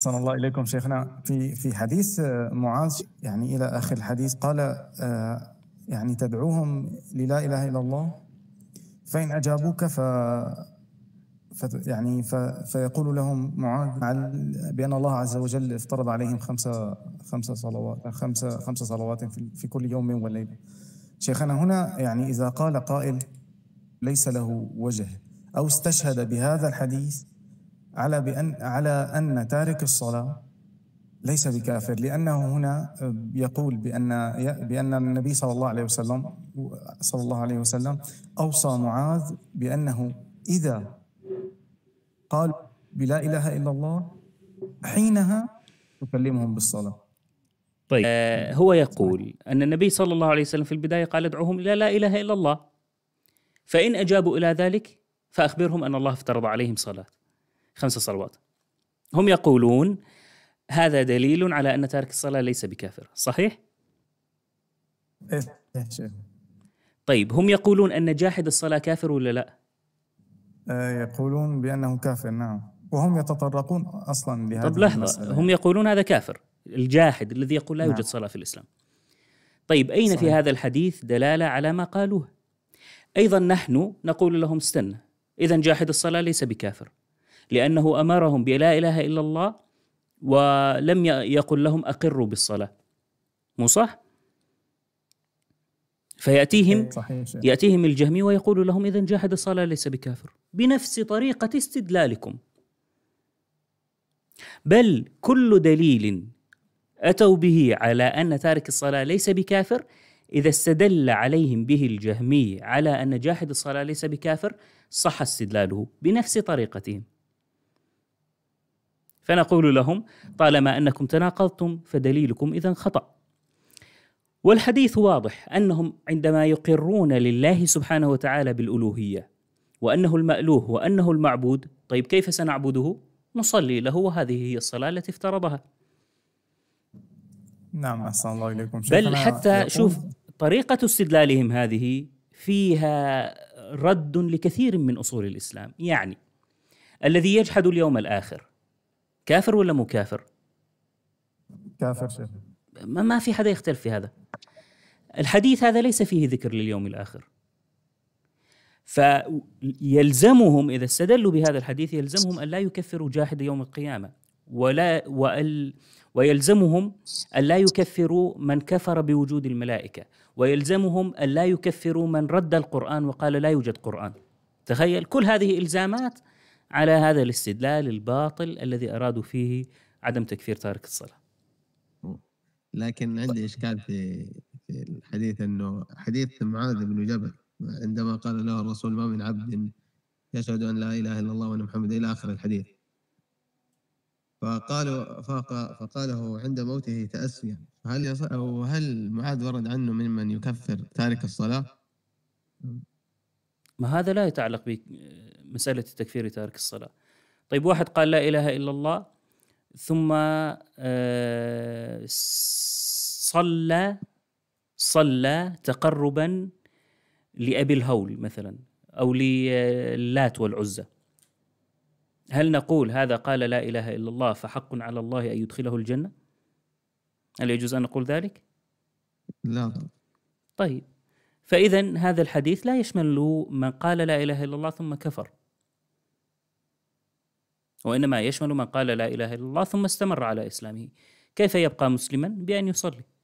صلى الله إليكم شيخنا في في حديث آه، معاذ يعني إلى آخر الحديث قال آه، يعني تدعوهم للا إله إلا الله فإن أجابوك ف يعني ف... فيقول لهم معاذ بأن الله عز وجل افترض عليهم خمسة خمسة صلوات خمسة خمسة صلوات في, في كل يوم وليلة شيخنا هنا يعني إذا قال قائل ليس له وجه أو استشهد بهذا الحديث على بأن على أن تارك الصلاة ليس بكافر لأنه هنا يقول بأن بأن النبي صلى الله عليه وسلم صلى الله عليه وسلم أوصى معاذ بأنه إذا قال بلا إله إلا الله حينها تكلمهم بالصلاة طيب آه هو يقول أن النبي صلى الله عليه وسلم في البداية قال ادعوهم إلى لا إله إلا الله فإن أجابوا إلى ذلك فأخبرهم أن الله افترض عليهم صلاة خمس صلوات هم يقولون هذا دليل على أن تارك الصلاة ليس بكافر صحيح؟ طيب هم يقولون أن جاحد الصلاة كافر ولا لا؟ آه، يقولون بأنه كافر نعم وهم يتطرقون أصلا لهذا طب لحظة المسألة. هم يقولون هذا كافر الجاحد الذي يقول لا نعم. يوجد صلاة في الإسلام طيب أين صحيح. في هذا الحديث دلالة على ما قالوه؟ أيضا نحن نقول لهم استنى إذا جاحد الصلاة ليس بكافر لأنه أمرهم بلا إله إلا الله ولم يقل لهم أقروا بالصلاة مو صح؟ فيأتيهم إيه، صحيح. يأتيهم الجهمي ويقول لهم إذا جاحد الصلاة ليس بكافر بنفس طريقة استدلالكم بل كل دليل أتوا به على أن تارك الصلاة ليس بكافر إذا استدل عليهم به الجهمي على أن جاحد الصلاة ليس بكافر صح استدلاله بنفس طريقتهم فنقول لهم طالما انكم تناقضتم فدليلكم اذا خطأ. والحديث واضح انهم عندما يقرون لله سبحانه وتعالى بالالوهيه وانه المألوه وانه المعبود، طيب كيف سنعبده؟ نصلي له وهذه هي الصلاه التي افترضها. نعم احسن الله اليكم بل حتى شوف طريقه استدلالهم هذه فيها رد لكثير من اصول الاسلام، يعني الذي يجحد اليوم الاخر كافر ولا مو كافر؟ كافر شيخ ما, ما في حدا يختلف في هذا الحديث هذا ليس فيه ذكر لليوم الآخر فيلزمهم إذا استدلوا بهذا الحديث يلزمهم أن لا يكفروا جاحد يوم القيامة ولا وال ويلزمهم أن لا يكفروا من كفر بوجود الملائكة ويلزمهم أن لا يكفروا من رد القرآن وقال لا يوجد قرآن تخيل كل هذه إلزامات على هذا الاستدلال الباطل الذي أرادوا فيه عدم تكفير تارك الصلاة لكن عندي إشكال في في الحديث أنه حديث معاذ بن جبل عندما قال له الرسول ما من عبد يشهد أن لا إله إلا الله وأن محمد إلى آخر الحديث فقالوا فقاله عند موته تأسيا هل وهل معاذ ورد عنه ممن يكفر تارك الصلاة؟ ما هذا لا يتعلق بمسألة التكفير تارك الصلاة طيب واحد قال لا إله إلا الله ثم آه، صلى صلى تقربا لأبي الهول مثلا أو للات والعزى هل نقول هذا قال لا إله إلا الله فحق على الله أن يدخله الجنة؟ هل يجوز أن نقول ذلك؟ لا طيب فإذا هذا الحديث لا يشمل من قال لا إله إلا الله ثم كفر وإنما يشمل من قال لا إله إلا الله ثم استمر على إسلامه كيف يبقى مسلما بأن يصلي